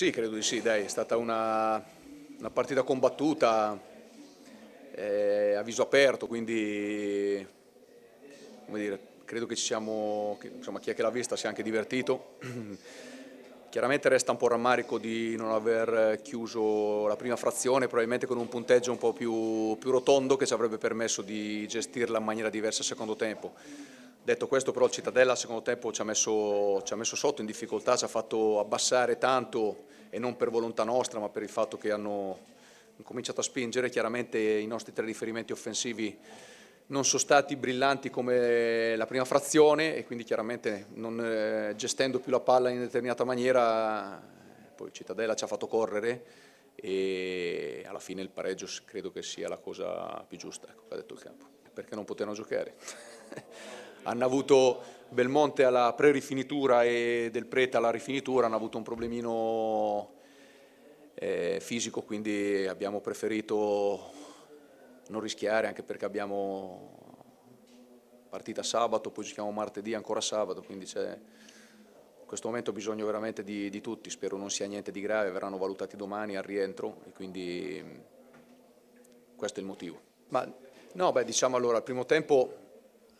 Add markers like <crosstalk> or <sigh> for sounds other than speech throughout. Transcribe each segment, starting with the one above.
Sì, credo di sì, dai, è stata una, una partita combattuta eh, a viso aperto, quindi dire, credo che ci siamo, che, insomma chi è che l'ha vista si è anche divertito. <clears throat> Chiaramente resta un po' rammarico di non aver chiuso la prima frazione, probabilmente con un punteggio un po' più, più rotondo che ci avrebbe permesso di gestirla in maniera diversa al secondo tempo. Detto questo però Cittadella al secondo tempo ci ha, messo, ci ha, messo, sotto in difficoltà, ci ha fatto abbassare tanto e non per volontà nostra ma per il fatto che hanno cominciato a spingere, chiaramente i nostri tre riferimenti offensivi non sono stati brillanti come la prima frazione e quindi chiaramente non, eh, gestendo più la palla in determinata maniera poi Cittadella ci ha fatto correre e alla fine il pareggio credo che sia la cosa più giusta, ecco, ha detto il campo, perché non potevano giocare. <laughs> hanno avuto Belmonte alla pre-rifinitura e Del Preta alla rifinitura, hanno avuto un problemino eh, fisico, quindi abbiamo preferito non rischiare anche perché abbiamo partita sabato, poi giochiamo martedì, ancora sabato, quindi c'è in questo momento ho bisogno veramente di, di, tutti, spero non sia niente di grave, verranno valutati domani al rientro e quindi mm, questo è il motivo. Ma, no, beh, diciamo allora, al primo tempo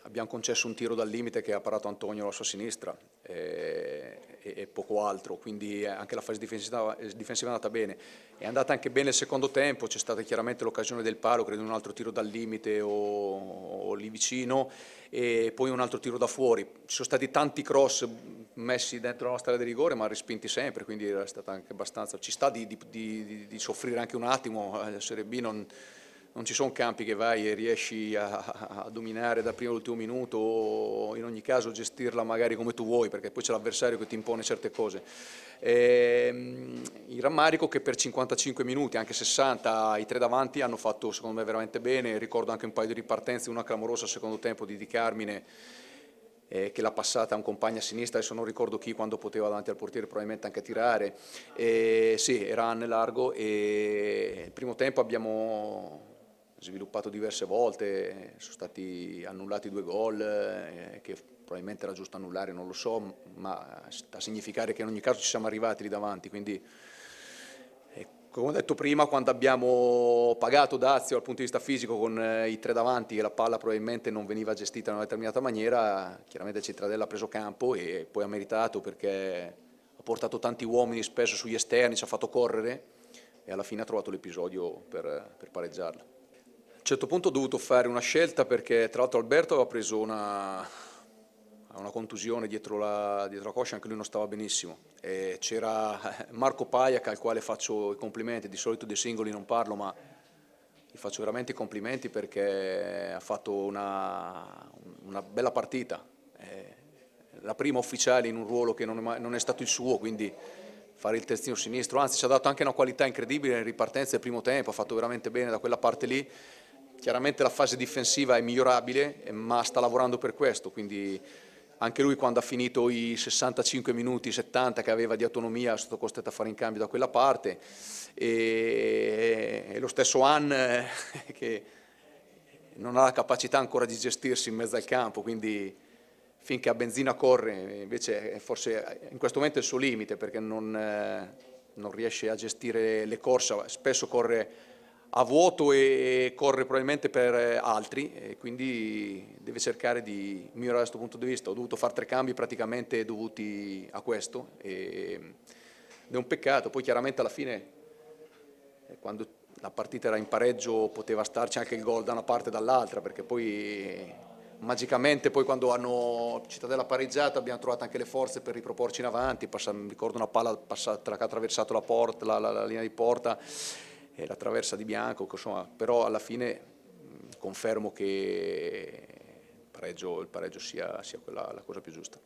abbiamo concesso un tiro dal limite che ha parato Antonio alla sua sinistra eh, e, e, poco altro, quindi anche la fase difensiva, eh, difensiva, è andata bene. È andata anche bene il secondo tempo, c'è stata chiaramente l'occasione del palo, credo un altro tiro dal limite o, o, lì vicino e poi un altro tiro da fuori. Ci sono stati tanti cross messi dentro la nostra area di rigore ma respinti sempre, quindi era stata anche abbastanza, ci sta di, di, di, di soffrire anche un attimo, la eh, Serie B non non ci sono campi che vai e riesci a, a dominare dal primo all'ultimo minuto o in ogni caso gestirla magari come tu vuoi perché poi c'è l'avversario che ti impone certe cose. E, ehm, il rammarico che per 55 minuti, anche 60, i tre davanti hanno fatto secondo me veramente bene, ricordo anche un paio di ripartenze, una clamorosa al secondo tempo di Di Carmine eh, che l'ha passata a un compagno a sinistra, adesso non ricordo chi, quando poteva davanti al portiere probabilmente anche tirare. E, eh, sì, era anne largo e il primo tempo abbiamo sviluppato diverse volte, sono stati annullati due gol eh, che probabilmente era giusto annullare, non lo so, ma sta a significare che in ogni caso ci siamo arrivati lì davanti, quindi eh, come ho detto prima quando abbiamo pagato Dazio dal punto di vista fisico con eh, i tre davanti e la palla probabilmente non veniva gestita in una determinata maniera, chiaramente Citradella ha preso campo e poi ha meritato perché ha portato tanti uomini spesso sugli esterni, ci ha fatto correre e alla fine ha trovato l'episodio per, per pareggiarla a un certo punto ho dovuto fare una scelta perché tra l'altro Alberto aveva preso una, una contusione dietro la, dietro la, coscia, anche lui non stava benissimo. c'era eh, Marco Paiac al quale faccio i complimenti, di solito dei singoli non parlo ma gli faccio veramente i complimenti perché ha fatto una, una bella partita, è la prima ufficiale in un ruolo che non è, mai, non è stato il suo, quindi fare il terzino sinistro, anzi ci ha dato anche una qualità incredibile in ripartenza del primo tempo, ha fatto veramente bene da quella parte lì Chiaramente la fase difensiva è migliorabile, eh, ma sta lavorando per questo, quindi anche lui quando ha finito i 65 minuti, 70 che aveva di autonomia, è stato costretto a fare in cambio da quella parte. E, e eh, lo stesso Han eh, <laughs> che non ha la capacità ancora di gestirsi in mezzo al campo, quindi finché a benzina corre, invece forse in questo momento è il suo limite perché non, non riesce a gestire le corse, spesso corre a vuoto e corre probabilmente per eh, altri e quindi deve cercare di migliorare da questo punto di vista. Ho dovuto fare tre cambi praticamente dovuti a questo ed è un peccato. Poi chiaramente alla fine eh, quando la partita era in pareggio poteva starci anche il gol da una parte e dall'altra perché poi magicamente poi quando hanno Cittadella pareggiata abbiamo trovato anche le forze per riproporci in avanti, Passa, ricordo una palla passata, che ha attraversato la, porta, la, la, la linea di porta eh, la traversa di Bianco, insomma, però alla fine mh, confermo che il pareggio, il pareggio sia, sia quella, la cosa più giusta.